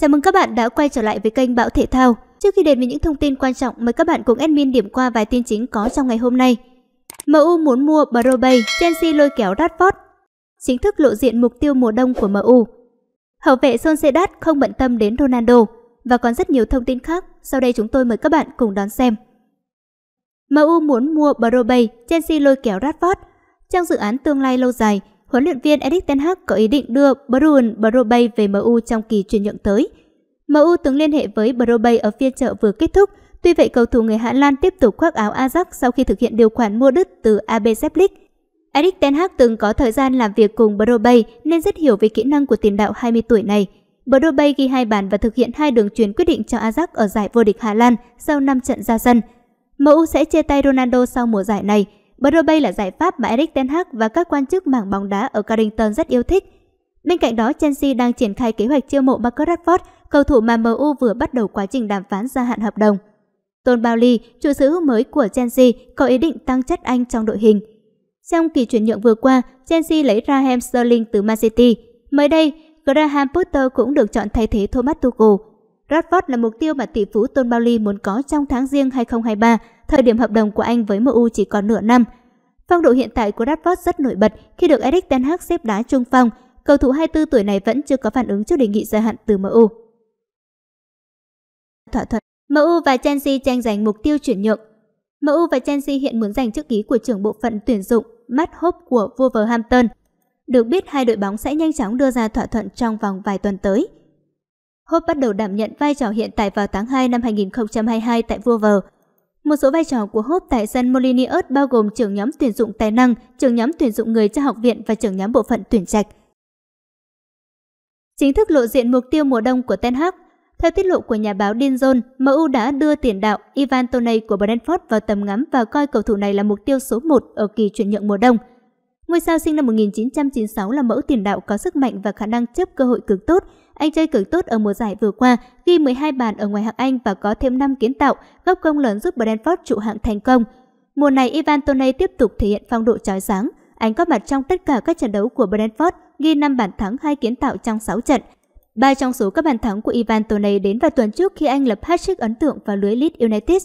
Chào mừng các bạn đã quay trở lại với kênh Bão Thể Thao. Trước khi đến với những thông tin quan trọng, mời các bạn cùng admin điểm qua vài tin chính có trong ngày hôm nay. MU muốn mua Brobey, Chelsea lôi kéo Radford, Chính thức lộ diện mục tiêu mùa đông của MU. Hậu vệ Son Sedat không bận tâm đến Ronaldo và còn rất nhiều thông tin khác. Sau đây chúng tôi mời các bạn cùng đón xem. MU muốn mua Brobey, Chelsea lôi kéo Radford, Trong dự án tương lai lâu dài, huấn luyện viên Erik Ten Hag có ý định đưa Bruin Brobay về MU trong kỳ chuyển nhượng tới. MU từng liên hệ với Brobay ở phiên chợ vừa kết thúc, tuy vậy cầu thủ người Hà Lan tiếp tục khoác áo Ajax sau khi thực hiện điều khoản mua đứt từ AB Leipzig. Erik Ten Hag từng có thời gian làm việc cùng Brobay nên rất hiểu về kỹ năng của tiền đạo 20 tuổi này. Brobay ghi hai bàn và thực hiện hai đường chuyền quyết định cho Ajax ở giải vô địch Hà Lan sau 5 trận ra sân. MU sẽ chia tay Ronaldo sau mùa giải này – Broadway là giải pháp mà Eric Ten Hag và các quan chức mảng bóng đá ở Carrington rất yêu thích. Bên cạnh đó, Chelsea đang triển khai kế hoạch chiêu mộ Marcus Rashford, cầu thủ mà MU vừa bắt đầu quá trình đàm phán gia hạn hợp đồng. Tôn Bowley, chủ sở hữu mới của Chelsea, có ý định tăng chất anh trong đội hình. Trong kỳ chuyển nhượng vừa qua, Chelsea lấy Raheem Sterling từ Man City. Mới đây, Graham Potter cũng được chọn thay thế Thomas Tuchel. Rashford là mục tiêu mà tỷ phú Tôn Bowley muốn có trong tháng riêng 2023 thời điểm hợp đồng của anh với MU chỉ còn nửa năm. Phong độ hiện tại của Rashford rất nổi bật khi được Erik Ten Hag xếp đá trung phong. Cầu thủ 24 tuổi này vẫn chưa có phản ứng trước đề nghị gia hạn từ MU. Thỏa thuận MU và Chelsea tranh giành mục tiêu chuyển nhượng. MU và Chelsea hiện muốn giành chức ký của trưởng bộ phận tuyển dụng Matt Hope của Wolverhampton. Được biết hai đội bóng sẽ nhanh chóng đưa ra thỏa thuận trong vòng vài tuần tới. Hope bắt đầu đảm nhận vai trò hiện tại vào tháng 2 năm 2022 tại Wolverhampton một số vai trò của Hope tại sân Molinius bao gồm trưởng nhóm tuyển dụng tài năng, trưởng nhóm tuyển dụng người cho học viện và trưởng nhóm bộ phận tuyển trạch. Chính thức lộ diện mục tiêu mùa đông của Ten Hag, theo tiết lộ của nhà báo Dean John, MU đã đưa tiền đạo Ivan Toney của Brentford vào tầm ngắm và coi cầu thủ này là mục tiêu số 1 ở kỳ chuyển nhượng mùa đông. Ngôi sao sinh năm 1996 là mẫu tiền đạo có sức mạnh và khả năng chấp cơ hội cực tốt, anh chơi cực tốt ở mùa giải vừa qua, ghi 12 bàn ở ngoài hạng Anh và có thêm 5 kiến tạo, góp công lớn giúp Brentford trụ hạng thành công. Mùa này Ivan Toney tiếp tục thể hiện phong độ chói sáng. Anh có mặt trong tất cả các trận đấu của Brentford, ghi 5 bàn thắng hay kiến tạo trong 6 trận. Ba trong số các bàn thắng của Ivan Toney đến vào tuần trước khi anh lập hat-trick ấn tượng vào lưới Leeds United.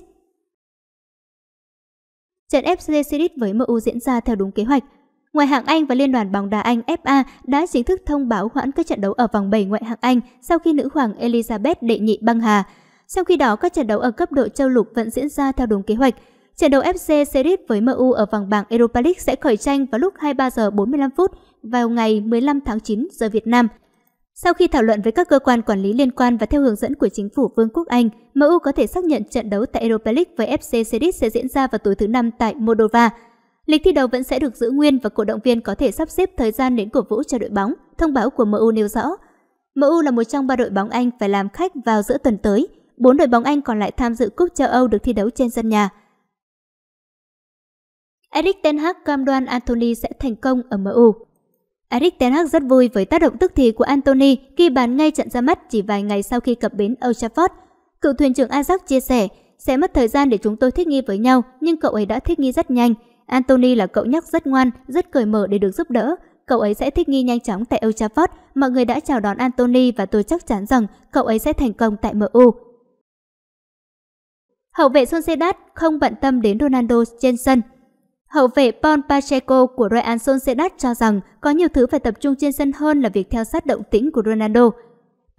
Trận FC Series với MU diễn ra theo đúng kế hoạch. Ngoại hạng Anh và Liên đoàn bóng đá Anh FA đã chính thức thông báo hoãn các trận đấu ở vòng 7 ngoại hạng Anh sau khi nữ hoàng Elizabeth đệ nhị băng hà. Trong khi đó, các trận đấu ở cấp độ châu lục vẫn diễn ra theo đúng kế hoạch. Trận đấu FC Series với MU ở vòng bảng Europa League sẽ khởi tranh vào lúc 23 giờ 45 phút vào ngày 15 tháng 9 giờ Việt Nam. Sau khi thảo luận với các cơ quan quản lý liên quan và theo hướng dẫn của chính phủ Vương quốc Anh, MU có thể xác nhận trận đấu tại Europa League với FC Series sẽ diễn ra vào tối thứ năm tại Moldova. Lịch thi đấu vẫn sẽ được giữ nguyên và cổ động viên có thể sắp xếp thời gian đến cổ vũ cho đội bóng, thông báo của MU nêu rõ. MU là một trong ba đội bóng Anh phải làm khách vào giữa tuần tới, bốn đội bóng Anh còn lại tham dự Cúp châu Âu được thi đấu trên sân nhà. Eric Ten Hag cam đoan Anthony sẽ thành công ở MU. Eric Ten Hag rất vui với tác động tức thì của Anthony khi bàn ngay trận ra mắt chỉ vài ngày sau khi cập bến Old Trafford. Cựu thuyền trưởng Ajax chia sẻ, sẽ mất thời gian để chúng tôi thích nghi với nhau, nhưng cậu ấy đã thích nghi rất nhanh. Anthony là cậu nhóc rất ngoan, rất cởi mở để được giúp đỡ. Cậu ấy sẽ thích nghi nhanh chóng tại Old Trafford. Mọi người đã chào đón Anthony và tôi chắc chắn rằng cậu ấy sẽ thành công tại MU. Hậu vệ Sonsedat không bận tâm đến Ronaldo trên sân. Hậu vệ Paul Pacheco của Real Sociedad cho rằng có nhiều thứ phải tập trung trên sân hơn là việc theo sát động tĩnh của Ronaldo.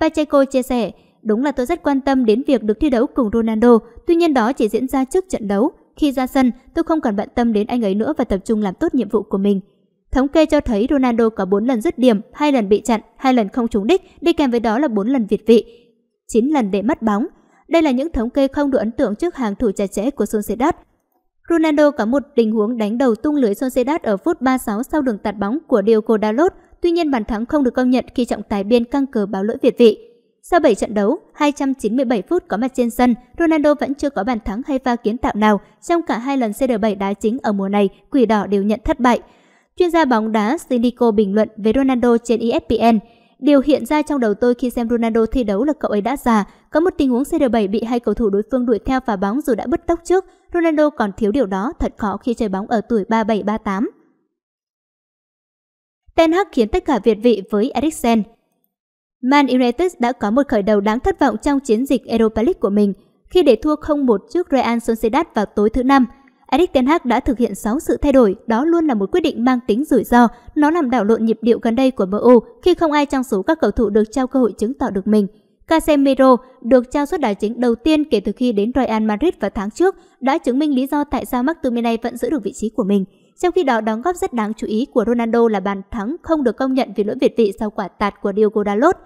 Pacheco chia sẻ, đúng là tôi rất quan tâm đến việc được thi đấu cùng Ronaldo, tuy nhiên đó chỉ diễn ra trước trận đấu. Khi ra sân, tôi không cần bận tâm đến anh ấy nữa và tập trung làm tốt nhiệm vụ của mình. Thống kê cho thấy Ronaldo có 4 lần dứt điểm, 2 lần bị chặn, 2 lần không trúng đích, đi kèm với đó là 4 lần việt vị, 9 lần để mất bóng. Đây là những thống kê không đủ ấn tượng trước hàng thủ chặt chẽ của Sociedad. Ronaldo có một tình huống đánh đầu tung lưới Sociedad ở phút 36 sau đường tạt bóng của Diogo Dalot, tuy nhiên bàn thắng không được công nhận khi trọng tài biên căng cờ báo lỗi việt vị. Sau 7 trận đấu, 297 phút có mặt trên sân, Ronaldo vẫn chưa có bàn thắng hay pha kiến tạo nào. Trong cả hai lần CR7 đá chính ở mùa này, Quỷ Đỏ đều nhận thất bại. Chuyên gia bóng đá Sinico bình luận về Ronaldo trên ESPN. Điều hiện ra trong đầu tôi khi xem Ronaldo thi đấu là cậu ấy đã già. Có một tình huống CR7 bị hai cầu thủ đối phương đuổi theo và bóng dù đã bứt tốc trước. Ronaldo còn thiếu điều đó, thật khó khi chơi bóng ở tuổi 37-38. Ten Hag khiến tất cả việt vị với Eriksen. Man United đã có một khởi đầu đáng thất vọng trong chiến dịch Europa League của mình khi để thua 0-1 trước Real Sociedad vào tối thứ Năm. Erik Ten Hag đã thực hiện 6 sự thay đổi, đó luôn là một quyết định mang tính rủi ro. Nó làm đảo lộn nhịp điệu gần đây của MU khi không ai trong số các cầu thủ được trao cơ hội chứng tỏ được mình. Casemiro được trao suất đá chính đầu tiên kể từ khi đến Real Madrid vào tháng trước đã chứng minh lý do tại sao McTominay vẫn giữ được vị trí của mình. Trong khi đó, đóng góp rất đáng chú ý của Ronaldo là bàn thắng không được công nhận vì lỗi việt vị sau quả tạt của Diogo Dalot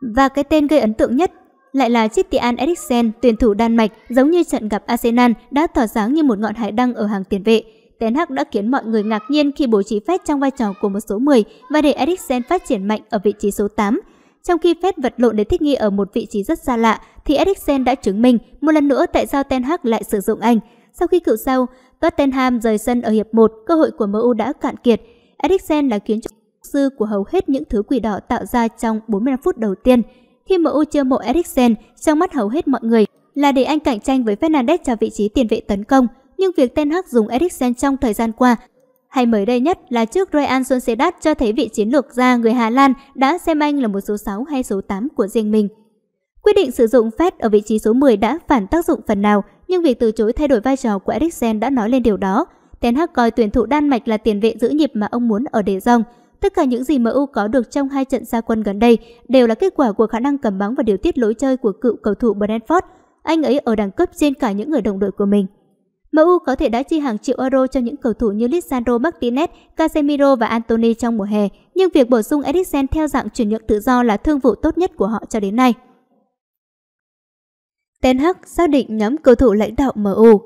và cái tên gây ấn tượng nhất lại là Christian Eriksen, tuyển thủ Đan Mạch, giống như trận gặp Arsenal đã tỏa sáng như một ngọn hải đăng ở hàng tiền vệ. Ten Hag đã khiến mọi người ngạc nhiên khi bố trí Fed trong vai trò của một số 10 và để Eriksen phát triển mạnh ở vị trí số 8. Trong khi Fed vật lộn để thích nghi ở một vị trí rất xa lạ, thì Eriksen đã chứng minh một lần nữa tại sao Ten Hag lại sử dụng anh. Sau khi cựu sau, Tottenham rời sân ở hiệp 1, cơ hội của MU đã cạn kiệt. Eriksen là khiến cho dư của hầu hết những thứ quỷ đỏ tạo ra trong 45 phút đầu tiên. Khi MU chưa mộ Eriksen, trong mắt hầu hết mọi người là để anh cạnh tranh với Fernandes cho vị trí tiền vệ tấn công. Nhưng việc Ten Hag dùng Eriksen trong thời gian qua hay mới đây nhất là trước Real Sociedad cho thấy vị chiến lược gia người Hà Lan đã xem anh là một số 6 hay số 8 của riêng mình. Quyết định sử dụng Fed ở vị trí số 10 đã phản tác dụng phần nào, nhưng việc từ chối thay đổi vai trò của Eriksen đã nói lên điều đó. Ten Hag coi tuyển thủ Đan Mạch là tiền vệ giữ nhịp mà ông muốn ở Đề Jong. Tất cả những gì MU có được trong hai trận gia quân gần đây đều là kết quả của khả năng cầm bóng và điều tiết lối chơi của cựu cầu thủ Brentford. Anh ấy ở đẳng cấp trên cả những người đồng đội của mình. MU có thể đã chi hàng triệu euro cho những cầu thủ như Lisandro Martinez, Casemiro và Anthony trong mùa hè, nhưng việc bổ sung Eriksen theo dạng chuyển nhượng tự do là thương vụ tốt nhất của họ cho đến nay. Ten Hag xác định nhóm cầu thủ lãnh đạo MU.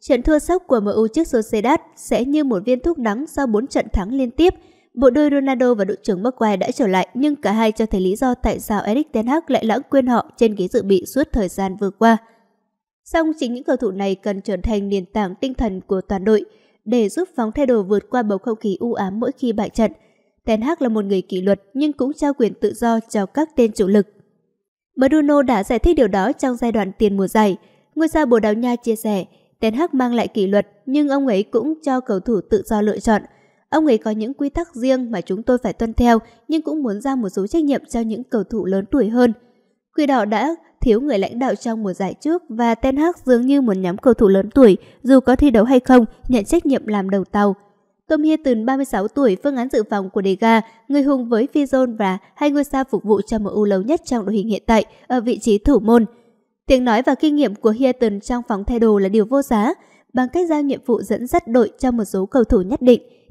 Trận thua sốc của MU trước Sociedad sẽ như một viên thuốc đắng sau 4 trận thắng liên tiếp – bộ đôi Ronaldo và đội trưởng Maguire đã trở lại nhưng cả hai cho thấy lý do tại sao Eric Ten Hag lại lãng quên họ trên ghế dự bị suốt thời gian vừa qua. Song chính những cầu thủ này cần trở thành nền tảng tinh thần của toàn đội để giúp phóng thay đổi vượt qua bầu không khí u ám mỗi khi bại trận. Ten Hag là một người kỷ luật nhưng cũng trao quyền tự do cho các tên chủ lực. Bruno đã giải thích điều đó trong giai đoạn tiền mùa giải. Ngôi sao Bồ Đào Nha chia sẻ, Ten Hag mang lại kỷ luật nhưng ông ấy cũng cho cầu thủ tự do lựa chọn – Ông ấy có những quy tắc riêng mà chúng tôi phải tuân theo, nhưng cũng muốn ra một số trách nhiệm cho những cầu thủ lớn tuổi hơn. Quỷ đỏ đã thiếu người lãnh đạo trong mùa giải trước và Ten Hag dường như muốn nhóm cầu thủ lớn tuổi, dù có thi đấu hay không, nhận trách nhiệm làm đầu tàu. Tom Hinton 36 tuổi, phương án dự phòng của De Gea người hùng với Fizon và hai ngôi sao phục vụ cho một ưu lớn nhất trong đội hình hiện tại ở vị trí thủ môn. Tiếng nói và kinh nghiệm của Hinton trong phòng thay đồ là điều vô giá, bằng cách giao nhiệm vụ dẫn dắt đội cho một số cầu thủ nhất định –